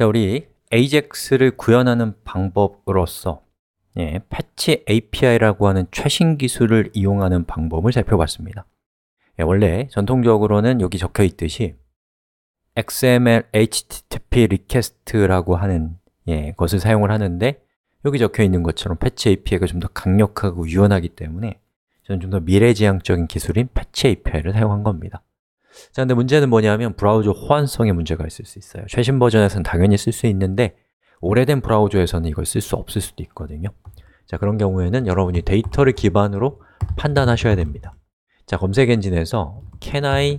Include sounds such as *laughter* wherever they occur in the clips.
자, 우리 AJAX를 구현하는 방법으로서 예, 패치 API라고 하는 최신 기술을 이용하는 방법을 살펴봤습니다. 예, 원래 전통적으로는 여기 적혀 있듯이 XML HTTP request라고 하는 예, 것을 사용을 하는데 여기 적혀 있는 것처럼 패치 API가 좀 더 강력하고 유연하기 때문에 저는 좀 더 미래지향적인 기술인 패치 API를 사용한 겁니다. 자, 근데 문제는 뭐냐면 브라우저 호환성에 문제가 있을 수 있어요. 최신 버전에서는 당연히 쓸 수 있는데 오래된 브라우저에서는 이걸 쓸 수 없을 수도 있거든요. 자, 그런 경우에는 여러분이 데이터를 기반으로 판단하셔야 됩니다. 자, 검색 엔진에서 can I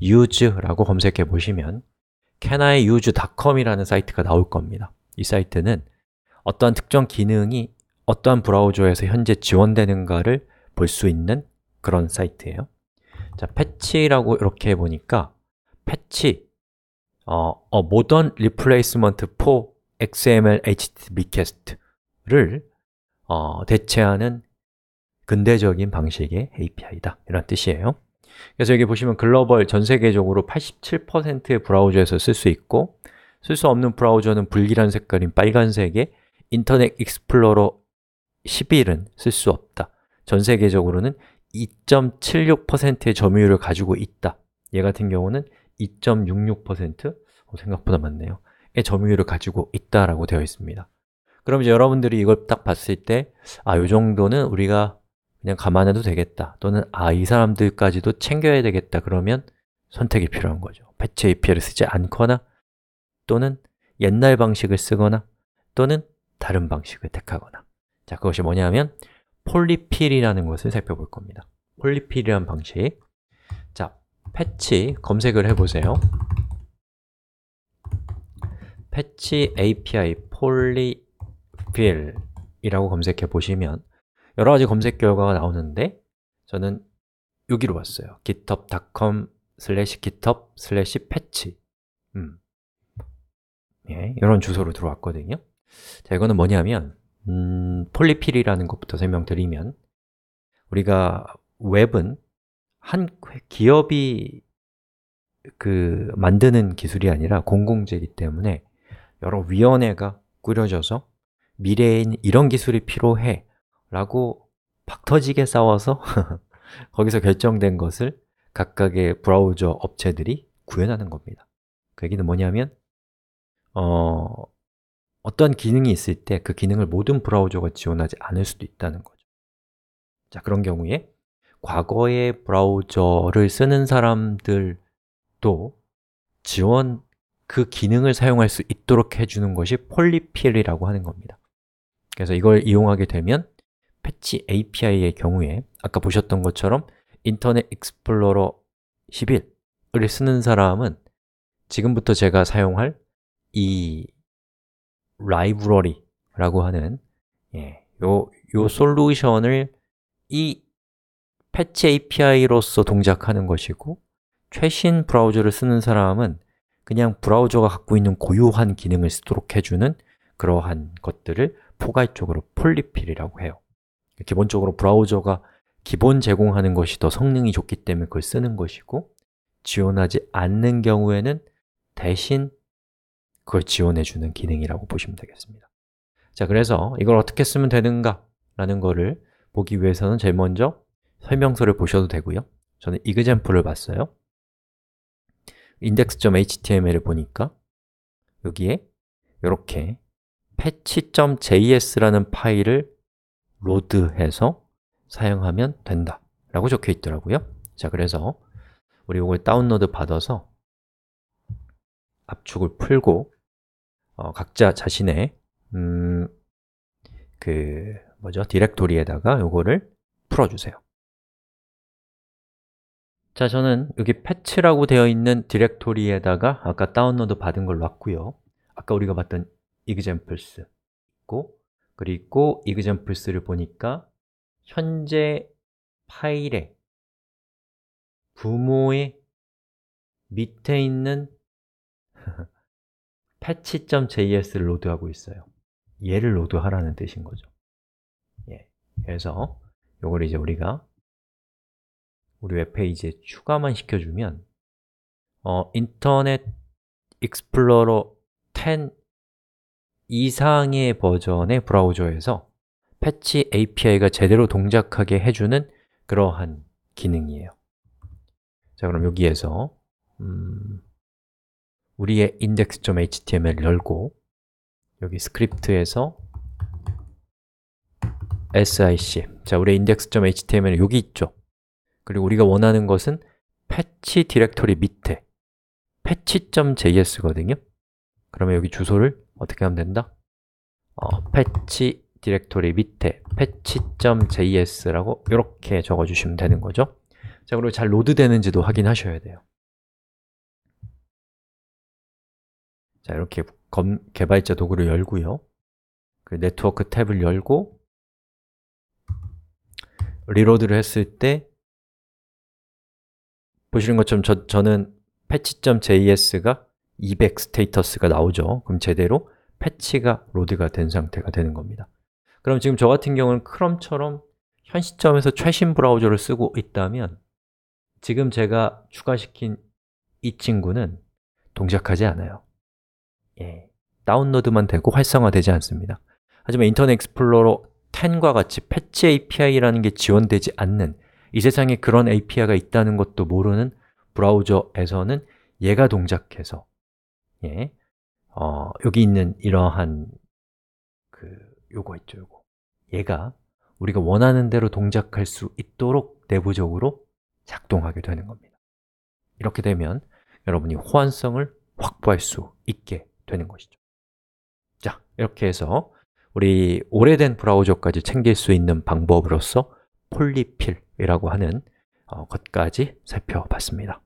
use라고 검색해 보시면 can I use.com이라는 사이트가 나올 겁니다. 이 사이트는 어떠한 특정 기능이 어떠한 브라우저에서 현재 지원되는가를 볼 수 있는 그런 사이트예요. 자, 패치라고 이렇게 해 보니까 패치 어, 어 modern replacement for XML HTTP 퀘스트를 어, 대체하는 근대적인 방식의 API다 이런 뜻이에요 그래서 여기 보시면 글로벌 전 세계적으로 87%의 브라우저에서 쓸 수 있고 쓸 수 없는 브라우저는 불길한 색깔인 빨간색의 인터넷 익스플로러 11은 쓸 수 없다 전 세계적으로는 2.76%의 점유율을 가지고 있다 얘 같은 경우는 2.66% 어, 생각보다 많네요 의 점유율을 가지고 있다라고 되어 있습니다 그럼 이제 여러분들이 이걸 딱 봤을 때 아, 요 정도는 우리가 그냥 감안해도 되겠다 또는 아, 이 사람들까지도 챙겨야 되겠다 그러면 선택이 필요한 거죠 패치 API를 쓰지 않거나 또는 옛날 방식을 쓰거나 또는 다른 방식을 택하거나 자, 그것이 뭐냐면 폴리필이라는 것을 살펴볼 겁니다. 폴리필이란 방식. 자, 패치 검색을 해보세요. 패치 API 폴리필이라고 검색해 보시면 여러 가지 검색 결과가 나오는데 저는 여기로 왔어요. github.com slash github slash patch 음. 예, 이런 주소로 들어왔거든요. 자, 이거는 뭐냐면 음, 폴리필이라는 것부터 설명드리면 우리가 웹은 한 기업이 그 만드는 기술이 아니라 공공재이기 때문에 여러 위원회가 꾸려져서 미래엔 이런 기술이 필요해 라고 박터지게 싸워서 *laughs* 거기서 결정된 것을 각각의 브라우저 업체들이 구현하는 겁니다 그 얘기는 뭐냐면 어, 어떤 기능이 있을 때 그 기능을 모든 브라우저가 지원하지 않을 수도 있다는 거죠. 자, 그런 경우에 과거의 브라우저를 쓰는 사람들도 지원 그 기능을 사용할 수 있도록 해주는 것이 폴리필이라고 하는 겁니다. 그래서 이걸 이용하게 되면 패치 API의 경우에 아까 보셨던 것처럼 인터넷 익스플로러 11을 쓰는 사람은 지금부터 제가 사용할 이 라이브러리라고 하는 예, 요, 요 솔루션을 이 패치 API로서 동작하는 것이고 최신 브라우저를 쓰는 사람은 그냥 브라우저가 갖고 있는 고유한 기능을 쓰도록 해주는 그러한 것들을 포괄적으로 폴리필이라고 해요 기본적으로 브라우저가 기본 제공하는 것이 더 성능이 좋기 때문에 그걸 쓰는 것이고 지원하지 않는 경우에는 대신 그걸 지원해주는 기능이라고 보시면 되겠습니다 자, 그래서 이걸 어떻게 쓰면 되는가 라는 거를 보기 위해서는 제일 먼저 설명서를 보셔도 되고요 저는 이그젠플을 봤어요 index.html을 보니까 여기에 이렇게 patch.js라는 파일을 로드해서 사용하면 된다 라고 적혀 있더라고요 자, 그래서 우리 이걸 다운로드 받아서 압축을 풀고 어, 각자 자신의 음, 그 뭐죠? 디렉토리에다가 요거를 풀어주세요. 자, 저는 여기 패치라고 되어 있는 디렉토리에다가 아까 다운로드 받은 걸 놨고요. 아까 우리가 봤던 examples 있고 그리고 examples를 보니까 현재 파일에 부모의 밑에 있는 *laughs* patch.js를 로드하고 있어요. 얘를 로드하라는 뜻인 거죠. 예. 그래서 이걸 이제 우리가 우리 웹페이지에 추가만 시켜주면 어, 인터넷 익스플로러 10 이상의 버전의 브라우저에서 패치 API가 제대로 동작하게 해주는 그러한 기능이에요 자, 그럼 여기에서 음, 우리의 index.html을 열고 여기 스크립트에서 s i c 자, 우리의 i n d e x h t m l 여기 있죠 그리고 우리가 원하는 것은 패치 디렉토리 밑에 patch.js거든요 그러면 여기 주소를 어떻게 하면 된다? 어, 패치 디렉토리 밑에 patch.js라고 이렇게 적어주시면 되는 거죠 자, 그리고 잘 로드되는지도 확인하셔야 돼요 자, 이렇게 검, 개발자 도구를 열고요. 그 네트워크 탭을 열고 리로드를 했을 때 보시는 것처럼 저, 저는 patch.js가 200 스테이터스가 나오죠. 그럼 제대로 패치가 로드가 된 상태가 되는 겁니다. 그럼 지금 저 같은 경우는 크롬처럼 현 시점에서 최신 브라우저를 쓰고 있다면 지금 제가 추가시킨 이 친구는 동작하지 않아요. 예, 다운로드만 되고 활성화되지 않습니다. 하지만 인터넷 익스플로러 10과 같이 패치 API라는 게 지원되지 않는 이 세상에 그런 API가 있다는 것도 모르는 브라우저에서는 얘가 동작해서 예, 어, 여기 있는 이러한 그 요거 있죠, 요거 얘가 우리가 원하는 대로 동작할 수 있도록 내부적으로 작동하게 되는 겁니다. 이렇게 되면 여러분이 호환성을 확보할 수 있게 되는 것이죠 자, 이렇게 해서 우리 오래된 브라우저까지 챙길 수 있는 방법으로서 폴리필이라고 하는 어, 것까지 살펴봤습니다